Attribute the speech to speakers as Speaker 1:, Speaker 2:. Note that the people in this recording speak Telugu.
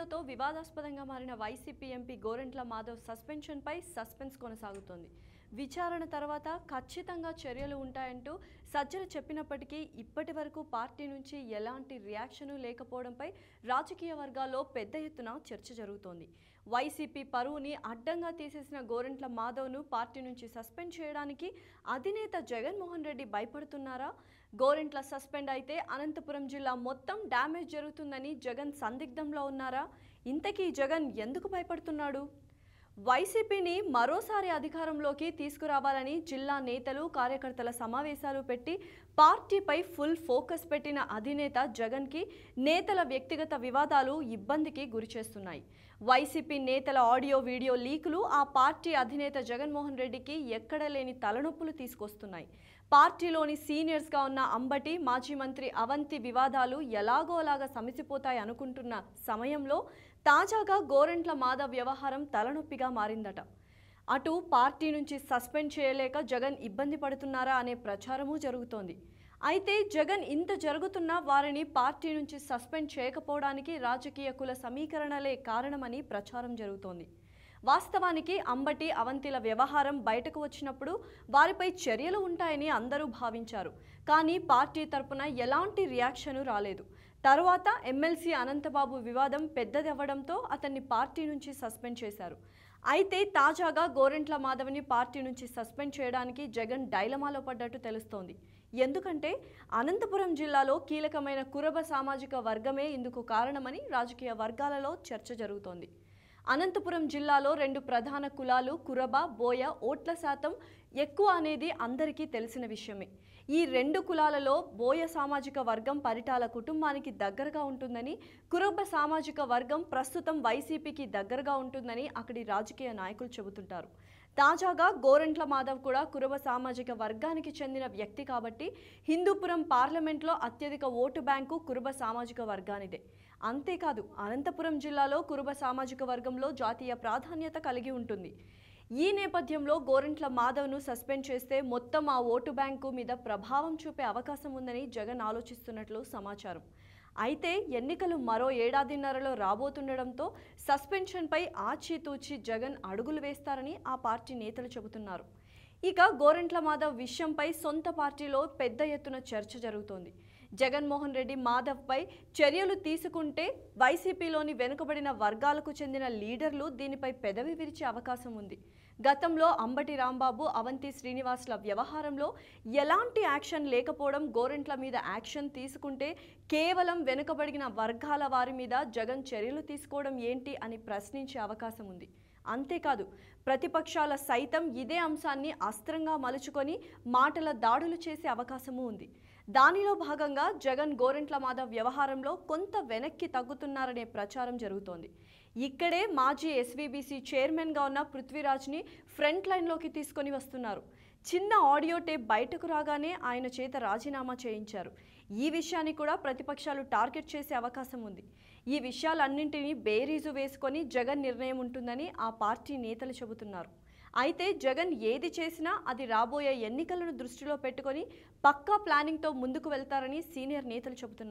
Speaker 1: వీడియోతో వివాదాస్పదంగా మారిన వైసీపీ ఎంపీ గోరెంట్ల మాధవ్ సస్పెన్షన్పై సస్పెన్స్ కొనసాగుతోంది విచారణ తర్వాత ఖచ్చితంగా చర్యలు ఉంటాయంటూ సజ్జల చెప్పినప్పటికీ ఇప్పటి వరకు పార్టీ నుంచి ఎలాంటి రియాక్షను లేకపోవడంపై రాజకీయ వర్గాల్లో పెద్ద ఎత్తున చర్చ జరుగుతోంది వైసీపీ పరువుని అడ్డంగా తీసేసిన గోరెంట్ల మాధవ్ను పార్టీ నుంచి సస్పెండ్ చేయడానికి అధినేత జగన్మోహన్ రెడ్డి భయపడుతున్నారా గోరెంట్ల సస్పెండ్ అయితే అనంతపురం జిల్లా మొత్తం డ్యామేజ్ జరుగుతుందని జగన్ సందిగ్ధంలో ఉన్నారా ఇంతకీ జగన్ ఎందుకు భయపడుతున్నాడు వైసీపీని మరోసారి అధికారంలోకి తీసుకురావాలని జిల్లా నేతలు కార్యకర్తల సమావేశాలు పెట్టి పార్టీపై ఫుల్ ఫోకస్ పెట్టిన అధినేత జగన్కి నేతల వ్యక్తిగత వివాదాలు ఇబ్బందికి గురిచేస్తున్నాయి వైసీపీ నేతల ఆడియో వీడియో లీకులు ఆ పార్టీ అధినేత జగన్మోహన్ రెడ్డికి ఎక్కడలేని తలనొప్పులు తీసుకొస్తున్నాయి పార్టీలోని సీనియర్స్గా ఉన్న అంబటి మాజీ మంత్రి అవంతి వివాదాలు ఎలాగోలాగా సమసిపోతాయి అనుకుంటున్న సమయంలో తాజాగా గోరెంట్ల మాధవ్ వ్యవహారం తలనొప్పిగా మారిందట అటు పార్టీ నుంచి సస్పెండ్ చేయలేక జగన్ ఇబ్బంది పడుతున్నారా అనే ప్రచారమూ జరుగుతోంది అయితే జగన్ ఇంత జరుగుతున్నా వారిని పార్టీ నుంచి సస్పెండ్ చేయకపోవడానికి రాజకీయ కుల సమీకరణలే కారణమని ప్రచారం జరుగుతోంది వాస్తవానికి అంబటి అవంతిల వ్యవహారం బయటకు వచ్చినప్పుడు వారిపై చర్యలు ఉంటాయని అందరూ భావించారు కానీ పార్టీ తరపున ఎలాంటి రియాక్షన్ రాలేదు తరువాత ఎమ్మెల్సీ అనంతబాబు వివాదం పెద్దదవ్వడంతో అతన్ని పార్టీ నుంచి సస్పెండ్ చేశారు అయితే తాజాగా గోరెంట్ల మాధవ్ని పార్టీ నుంచి సస్పెండ్ చేయడానికి జగన్ డైలమాలో పడ్డట్టు తెలుస్తోంది ఎందుకంటే అనంతపురం జిల్లాలో కీలకమైన కురబ సామాజిక వర్గమే ఇందుకు కారణమని రాజకీయ వర్గాలలో చర్చ జరుగుతోంది అనంతపురం జిల్లాలో రెండు ప్రధాన కులాలు కురబ బోయ ఓట్ల శాతం ఎక్కువ అనేది అందరికీ తెలిసిన విషయమే ఈ రెండు కులాలలో బోయ సామాజిక వర్గం పరిటాల కుటుంబానికి దగ్గరగా ఉంటుందని కురబ సామాజిక వర్గం ప్రస్తుతం వైసీపీకి దగ్గరగా ఉంటుందని అక్కడి రాజకీయ నాయకులు చెబుతుంటారు తాజాగా గోరెంట్ల మాధవ్ కూడా కురవ సామాజిక వర్గానికి చెందిన వ్యక్తి కాబట్టి హిందూపురం పార్లమెంట్లో అత్యధిక ఓటు బ్యాంకు కురబ సామాజిక వర్గానిదే అంతేకాదు అనంతపురం జిల్లాలో కురుబ సామాజిక వర్గంలో జాతీయ ప్రాధాన్యత కలిగి ఉంటుంది ఈ నేపథ్యంలో గోరంట్ల మాధవ్ను సస్పెండ్ చేస్తే మొత్తం ఆ ఓటు బ్యాంకు మీద ప్రభావం చూపే అవకాశం ఉందని జగన్ ఆలోచిస్తున్నట్లు సమాచారం అయితే ఎన్నికలు మరో ఏడాదిన్నరలో రాబోతుండడంతో సస్పెన్షన్పై ఆచితూచి జగన్ అడుగులు వేస్తారని ఆ పార్టీ నేతలు చెబుతున్నారు ఇక గోరంట్ల మాధవ్ విషయంపై సొంత పార్టీలో పెద్ద ఎత్తున చర్చ జరుగుతోంది జగన్మోహన్ రెడ్డి మాధవ్పై చర్యలు తీసుకుంటే వైసీపీలోని వెనుకబడిన వర్గాలకు చెందిన లీడర్లు దీనిపై పెదవి విరిచే అవకాశం ఉంది గతంలో అంబటి రాంబాబు అవంతి శ్రీనివాసుల వ్యవహారంలో ఎలాంటి యాక్షన్ లేకపోవడం గోరెంట్ల మీద యాక్షన్ తీసుకుంటే కేవలం వెనుకబడిన వర్గాల వారి మీద జగన్ చర్యలు తీసుకోవడం ఏంటి అని ప్రశ్నించే అవకాశం ఉంది అంతేకాదు ప్రతిపక్షాల సైతం ఇదే అంశాన్ని అస్త్రంగా మలుచుకొని మాటల దాడులు చేసే అవకాశమూ ఉంది దానిలో భాగంగా జగన్ గోరెంట్ల మాధవ్ వ్యవహారంలో కొంత వెనక్కి తగ్గుతున్నారనే ప్రచారం జరుగుతోంది ఇక్కడే మాజీ ఎస్వీబీసీ చైర్మన్గా ఉన్న పృథ్వీరాజ్ని ఫ్రంట్ లైన్లోకి తీసుకొని వస్తున్నారు చిన్న ఆడియో టేప్ బయటకు రాగానే ఆయన చేత రాజీనామా చేయించారు ఈ విషయాన్ని కూడా ప్రతిపక్షాలు టార్గెట్ చేసే అవకాశం ఉంది ఈ విషయాలన్నింటినీ బేరీజు వేసుకొని జగన్ నిర్ణయం ఉంటుందని ఆ పార్టీ నేతలు చెబుతున్నారు అయితే జగన్ ఏది చేసినా అది రాబోయే ఎన్నికలను దృష్టిలో పెట్టుకొని పక్కా ప్లానింగ్తో ముందుకు వెళ్తారని సీనియర్ నేతలు చెబుతున్నారు